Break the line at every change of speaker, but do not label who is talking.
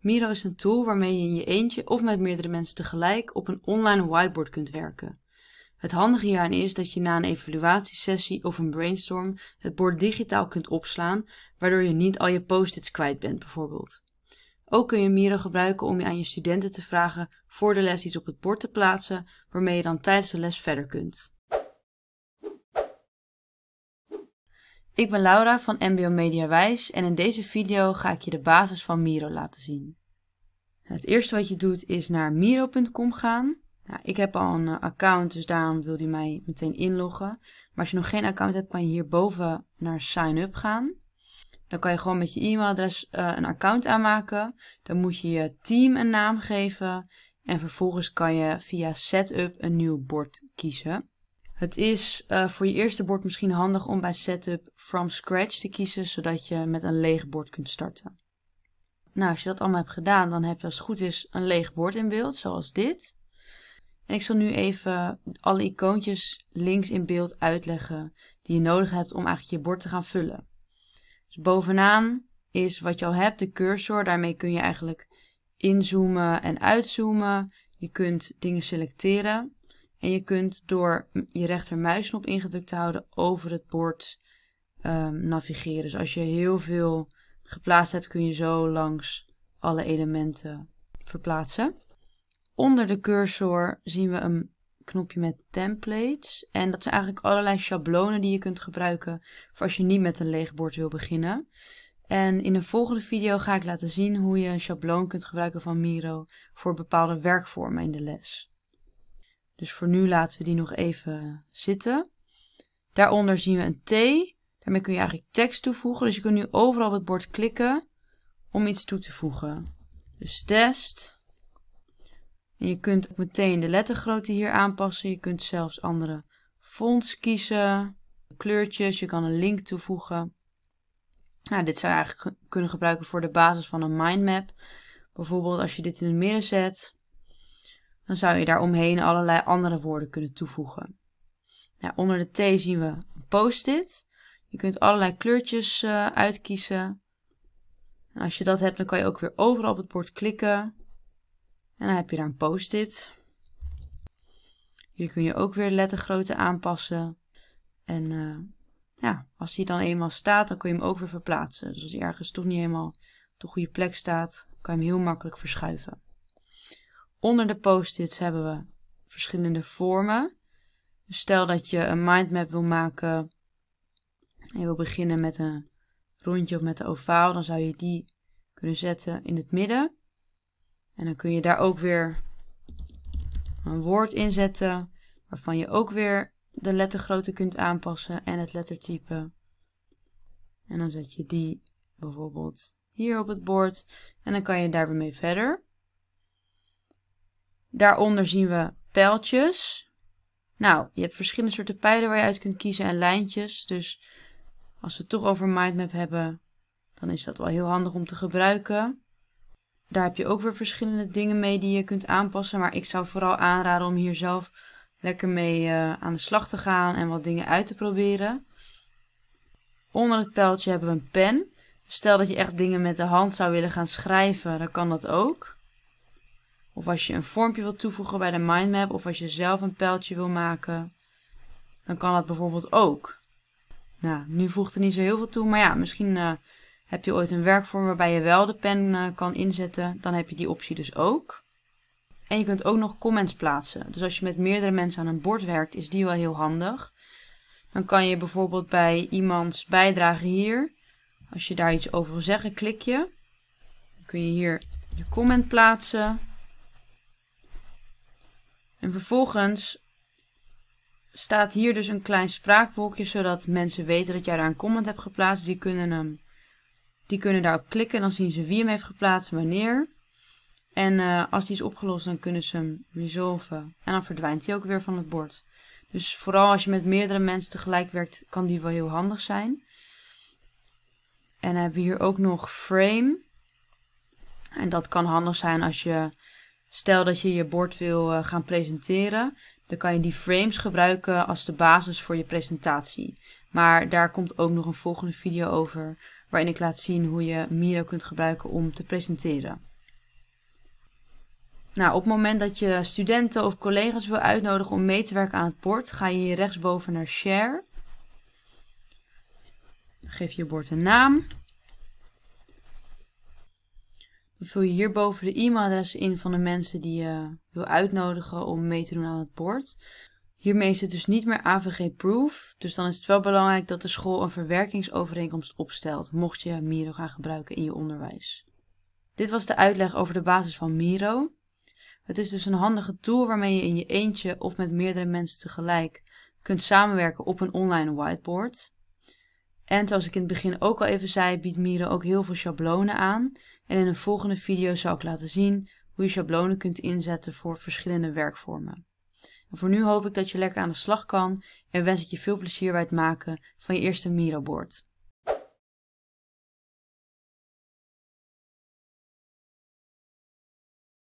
Miro is een tool waarmee je in je eentje of met meerdere mensen tegelijk op een online whiteboard kunt werken. Het handige hieraan is dat je na een evaluatiesessie of een brainstorm het bord digitaal kunt opslaan, waardoor je niet al je post-its kwijt bent bijvoorbeeld. Ook kun je Miro gebruiken om je aan je studenten te vragen voor de les iets op het bord te plaatsen, waarmee je dan tijdens de les verder kunt. Ik ben Laura van MBO Media en in deze video ga ik je de basis van Miro laten zien. Het eerste wat je doet is naar miro.com gaan. Nou, ik heb al een eh, account, dus daarom wil je mij meteen inloggen. Maar als je nog geen account hebt, kan je hierboven naar sign up gaan. Dan kan je gewoon met je e-mailadres eh, een account aanmaken. Dan moet je je team een naam geven. En vervolgens kan je via setup een nieuw bord kiezen. Het is eh, voor je eerste bord misschien handig om bij Setup From Scratch te kiezen, zodat je met een leeg bord kunt starten. Nou, als je dat allemaal hebt gedaan, dan heb je als het goed is een leeg bord in beeld, zoals dit. En ik zal nu even alle icoontjes links in beeld uitleggen die je nodig hebt om eigenlijk je bord te gaan vullen. Dus bovenaan is wat je al hebt, de cursor. Daarmee kun je eigenlijk inzoomen en uitzoomen. Je kunt dingen selecteren. En je kunt door je rechtermuisknop ingedrukt te houden over het bord ehm, navigeren. Dus als je heel veel geplaatst hebt, kun je zo langs alle elementen verplaatsen. Onder de cursor zien we een knopje met templates. En dat zijn eigenlijk allerlei schablonen die je kunt gebruiken voor als je niet met een leeg bord wil beginnen. En in een volgende video ga ik laten zien hoe je een schabloon kunt gebruiken van Miro voor bepaalde werkvormen in de les. Dus voor nu laten we die nog even zitten. Daaronder zien we een T. Daarmee kun je eigenlijk tekst toevoegen. Dus je kunt nu overal op het bord klikken om iets toe te voegen. Dus test. En je kunt ook meteen de lettergrootte hier aanpassen. Je kunt zelfs andere fonts kiezen. Kleurtjes. Je kan een link toevoegen. Nou, dit zou je eigenlijk kunnen gebruiken voor de basis van een mindmap. Bijvoorbeeld als je dit in het midden zet dan zou je daaromheen allerlei andere woorden kunnen toevoegen. Nou, onder de T zien we een post-it. Je kunt allerlei kleurtjes eh, uitkiezen. En als je dat hebt, dan kan je ook weer overal op het bord klikken. En dan heb je daar een post-it. Hier kun je ook weer lettergrootte aanpassen. En eh, ja, als die dan eenmaal staat, dan kun je hem ook weer verplaatsen. Dus als hij ergens toch niet helemaal op de goede plek staat, kan je hem heel makkelijk verschuiven. Onder de post-its hebben we verschillende vormen. Dus stel dat je een mindmap wil maken en je wil beginnen met een rondje of met een ovaal, dan zou je die kunnen zetten in het midden. En dan kun je daar ook weer een woord in zetten, waarvan je ook weer de lettergrootte kunt aanpassen en het lettertype. En dan zet je die bijvoorbeeld hier op het bord en dan kan je daar weer mee verder. Daaronder zien we pijltjes. Nou, je hebt verschillende soorten pijlen waar je uit kunt kiezen en lijntjes. Dus als we het toch over mindmap hebben, dan is dat wel heel handig om te gebruiken. Daar heb je ook weer verschillende dingen mee die je kunt aanpassen. Maar ik zou vooral aanraden om hier zelf lekker mee eh, aan de slag te gaan en wat dingen uit te proberen. Onder het pijltje hebben we een pen. Stel dat je echt dingen met de hand zou willen gaan schrijven, dan kan dat ook. Of als je een vormpje wilt toevoegen bij de mindmap of als je zelf een pijltje wil maken, dan kan dat bijvoorbeeld ook. Nou, nu voegt er niet zo heel veel toe, maar ja, misschien eh, heb je ooit een werkvorm waarbij je wel de pen eh, kan inzetten, dan heb je die optie dus ook. En je kunt ook nog comments plaatsen. Dus als je met meerdere mensen aan een bord werkt, is die wel heel handig. Dan kan je bijvoorbeeld bij iemands bijdrage hier, als je daar iets over wil zeggen, klik je. Dan kun je hier je comment plaatsen. En vervolgens staat hier dus een klein spraakwolkje, zodat mensen weten dat jij daar een comment hebt geplaatst. Die kunnen, hem, die kunnen daarop klikken en dan zien ze wie hem heeft geplaatst, wanneer. En eh, als die is opgelost, dan kunnen ze hem resolven. En dan verdwijnt hij ook weer van het bord. Dus vooral als je met meerdere mensen tegelijk werkt, kan die wel heel handig zijn. En dan hebben we hier ook nog frame. En dat kan handig zijn als je Stel dat je je bord wil eh, gaan presenteren, dan kan je die frames gebruiken als de basis voor je presentatie. Maar daar komt ook nog een volgende video over, waarin ik laat zien hoe je Miro kunt gebruiken om te presenteren. Nou, op het moment dat je studenten of collega's wil uitnodigen om mee te werken aan het bord, ga je hier rechtsboven naar Share. geef je bord een naam vul je hierboven de e-mailadressen in van de mensen die je wil uitnodigen om mee te doen aan het bord. Hiermee is het dus niet meer AVG-proof, dus dan is het wel belangrijk dat de school een verwerkingsovereenkomst opstelt, mocht je Miro gaan gebruiken in je onderwijs. Dit was de uitleg over de basis van Miro. Het is dus een handige tool waarmee je in je eentje of met meerdere mensen tegelijk kunt samenwerken op een online whiteboard. En zoals ik in het begin ook al even zei, biedt Miro ook heel veel schablonen aan. En in een volgende video zal ik laten zien hoe je schablonen kunt inzetten voor verschillende werkvormen. En voor nu hoop ik dat je lekker aan de slag kan en wens ik je veel plezier bij het maken van je eerste Miro-board.